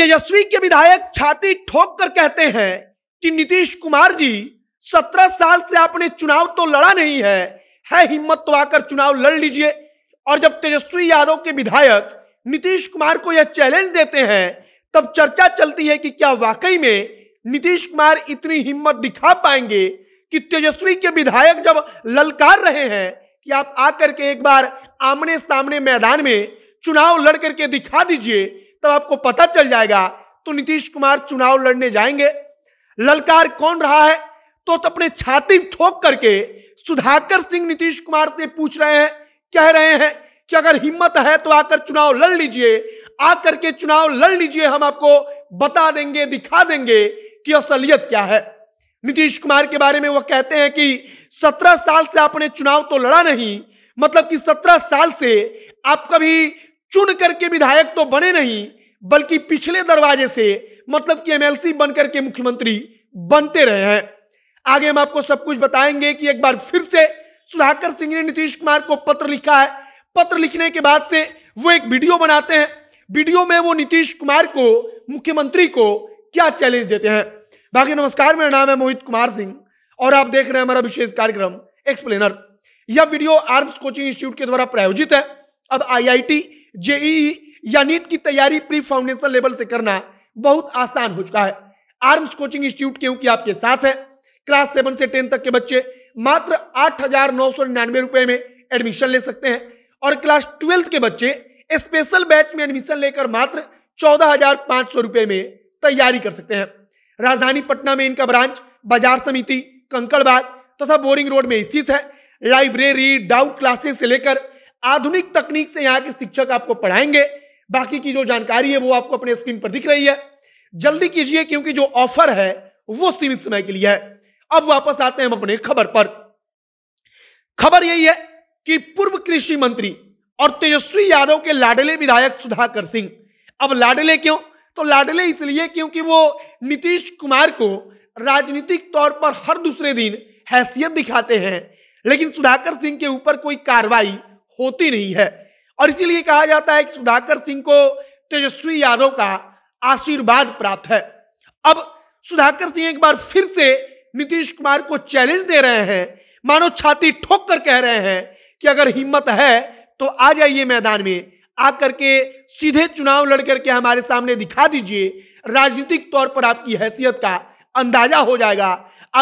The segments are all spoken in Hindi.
तेजस्वी के विधायक छाती ठोक कर कहते हैं कि नीतीश कुमार जी सत्रह साल से आपने चुनाव तो लड़ा नहीं है है हिम्मत तो आकर चुनाव लड़ लीजिए और जब तेजस्वी यादव के विधायक नीतीश कुमार को यह चैलेंज देते हैं तब चर्चा चलती है कि क्या वाकई में नीतीश कुमार इतनी हिम्मत दिखा पाएंगे कि तेजस्वी के विधायक जब ललकार रहे हैं कि आप आकर के एक बार आमने सामने मैदान में चुनाव लड़ करके दिखा दीजिए तब आपको पता चल जाएगा तो नीतीश कुमार चुनाव लड़ने जाएंगे ललकार कौन रहा है तो, तो अपने छाती ठोक करके सुधाकर सिंह नीतीश कुमार से पूछ रहे हैं कह रहे हैं कि अगर हिम्मत है तो आकर चुनाव लड़ लीजिए आकर के चुनाव लड़ लीजिए हम आपको बता देंगे दिखा देंगे कि असलियत क्या है नीतीश कुमार के बारे में वह कहते हैं कि सत्रह साल से आपने चुनाव तो लड़ा नहीं मतलब कि सत्रह साल से आप कभी चुन करके विधायक तो बने नहीं बल्कि पिछले दरवाजे से मतलब कि एमएलसी बनकर के मुख्यमंत्री बनते रहे हैं आगे हम आपको सब कुछ बताएंगे कि एक बार फिर से सुधाकर सिंह ने नीतीश कुमार को पत्र लिखा है पत्र लिखने के बाद से वो एक वीडियो बनाते हैं वीडियो में वो नीतीश कुमार को मुख्यमंत्री को क्या चैलेंज देते हैं बाकी नमस्कार मेरा नाम है मोहित कुमार सिंह और आप देख रहे हैं हमारा विशेष कार्यक्रम एक्सप्लेनर यह वीडियो आर्म्स कोचिंग इंस्टीट्यूट के द्वारा प्रायोजित है अब आईआईटी जेई या नीट की तैयारी प्री फाउंडेशन लेवल से करना बहुत आसान हो चुका है आर्म्स कोचिंग इंस्टीट्यूट क्योंकि आपके साथ है क्लास सेवन से टेन तक के बच्चे मात्र आठ हजार नौ सौ निन्यानवे रुपए में एडमिशन ले सकते हैं और क्लास ट्वेल्थ के बच्चे स्पेशल बैच में एडमिशन लेकर मात्र चौदह हजार पांच सौ रुपए में तैयारी कर सकते हैं राजधानी पटना में इनका ब्रांच बाजार समिति कंकड़बाग तथा बोरिंग रोड में स्थित है लाइब्रेरी डाउट क्लासेस से लेकर आधुनिक तकनीक से यहाँ के शिक्षक आपको पढ़ाएंगे बाकी की जो जानकारी है वो आपको अपने स्क्रीन पर दिख रही है जल्दी कीजिए क्योंकि जो ऑफर है वो सीमित समय के लिए है अब वापस आते हैं हम अपने खबर पर खबर यही है कि पूर्व कृषि मंत्री और तेजस्वी यादव के लाडले विधायक सुधाकर सिंह अब लाडले क्यों तो लाडले इसलिए क्योंकि वो नीतीश कुमार को राजनीतिक तौर पर हर दूसरे दिन हैसियत दिखाते हैं लेकिन सुधाकर सिंह के ऊपर कोई कार्रवाई होती नहीं है और इसीलिए कहा जाता है कि सुधाकर सिंह को तेजस्वी यादव का आशीर्वाद प्राप्त है अब सुधाकर सिंह एक बार फिर से नीतीश कुमार को चैलेंज दे रहे हैं मानो छाती ठोक कर कह रहे हैं कि अगर हिम्मत है तो आ जाइए मैदान में आकर के सीधे चुनाव लड़ करके हमारे सामने दिखा दीजिए राजनीतिक तौर पर आपकी हैसियत का अंदाजा हो जाएगा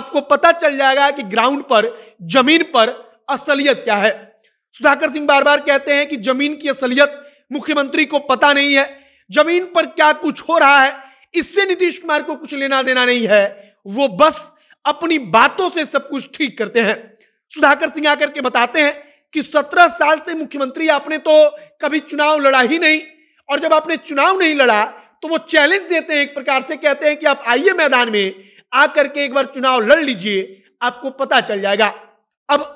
आपको पता चल जाएगा कि ग्राउंड पर जमीन पर असलियत क्या है सुधाकर सिंह बार बार कहते हैं कि जमीन की असलियत मुख्यमंत्री को पता नहीं है जमीन पर क्या कुछ हो रहा है इससे नीतीश कुमार को कुछ लेना देना नहीं है वो बस अपनी बातों से सब कुछ ठीक करते हैं सुधाकर सिंह आकर के बताते हैं कि सत्रह साल से मुख्यमंत्री आपने तो कभी चुनाव लड़ा ही नहीं और जब आपने चुनाव नहीं लड़ा तो वो चैलेंज देते हैं एक प्रकार से कहते हैं कि आप आइए मैदान में आकर के एक बार चुनाव लड़ लीजिए आपको पता चल जाएगा अब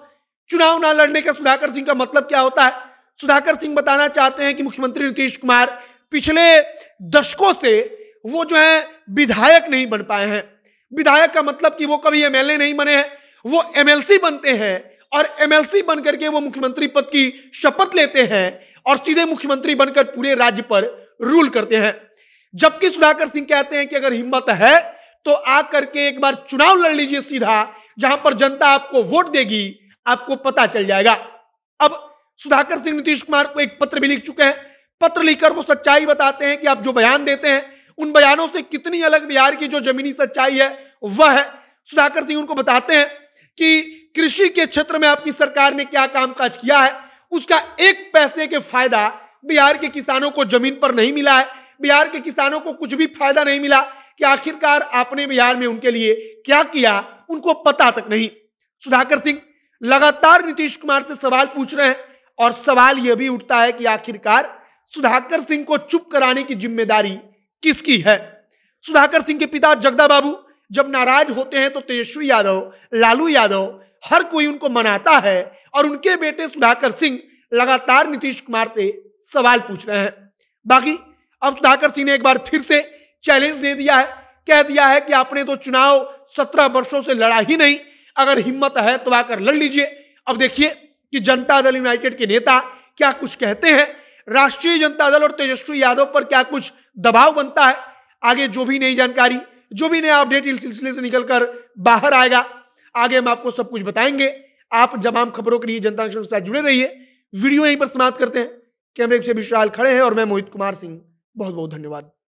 चुनाव ना लड़ने का सुधाकर सिंह का मतलब क्या होता है सुधाकर सिंह बताना चाहते हैं कि मुख्यमंत्री नीतीश कुमार पिछले दशकों से वो जो है विधायक नहीं बन पाए हैं विधायक का मतलब कि वो कभी एमएलए नहीं बने हैं वो एमएलसी बनते हैं और एमएलसी बनकर के वो मुख्यमंत्री पद की शपथ लेते हैं और सीधे मुख्यमंत्री बनकर पूरे राज्य पर रूल करते हैं जबकि सुधाकर सिंह कहते हैं कि अगर हिम्मत है तो आकर के एक बार चुनाव लड़ लीजिए सीधा जहां पर जनता आपको वोट देगी आपको पता चल जाएगा अब सुधाकर सिंह नीतीश कुमार को एक पत्र भी लिख चुके हैं पत्र लिखकर वो सच्चाई बताते हैं कि आप जो बयान देते हैं उन बयानों से कितनी अलग बिहार की जो जमीनी सच्चाई है वह है सुधाकर सिंह उनको बताते हैं कि कृषि के क्षेत्र में आपकी सरकार ने क्या कामकाज किया है उसका एक पैसे के फायदा बिहार के किसानों को जमीन पर नहीं मिला है बिहार के किसानों को कुछ भी फायदा नहीं मिला कि आखिरकार आपने बिहार में उनके लिए क्या किया उनको पता तक नहीं सुधाकर सिंह लगातार नीतीश कुमार से सवाल पूछ रहे हैं और सवाल यह भी उठता है कि आखिरकार सुधाकर सिंह को चुप कराने की जिम्मेदारी किसकी है सुधाकर सिंह के पिता जगदा बाबू जब नाराज होते हैं तो तेजस्वी यादव लालू यादव हर कोई उनको मनाता है और उनके बेटे सुधाकर सिंह लगातार नीतीश कुमार से सवाल पूछ रहे हैं बाकी अब सुधाकर सिंह ने एक बार फिर से चैलेंज दे दिया है कह दिया है कि आपने तो चुनाव सत्रह वर्षों से लड़ा ही नहीं अगर हिम्मत है तो आकर लड़ लीजिए अब देखिए कि जनता दल यूनाइटेड के नेता क्या कुछ कहते हैं राष्ट्रीय जनता दल और तेजस्वी यादव पर क्या कुछ दबाव बनता है आगे जो भी नई जानकारी जो भी नया अपडेट इस सिलसिले से निकलकर बाहर आएगा आगे हम आपको सब कुछ बताएंगे आप जमाम खबरों के लिए जनता के साथ जुड़े रहिए वीडियो यहीं पर समाप्त करते हैं कैमरे से विशाल खड़े हैं और मैं मोहित कुमार सिंह बहुत बहुत धन्यवाद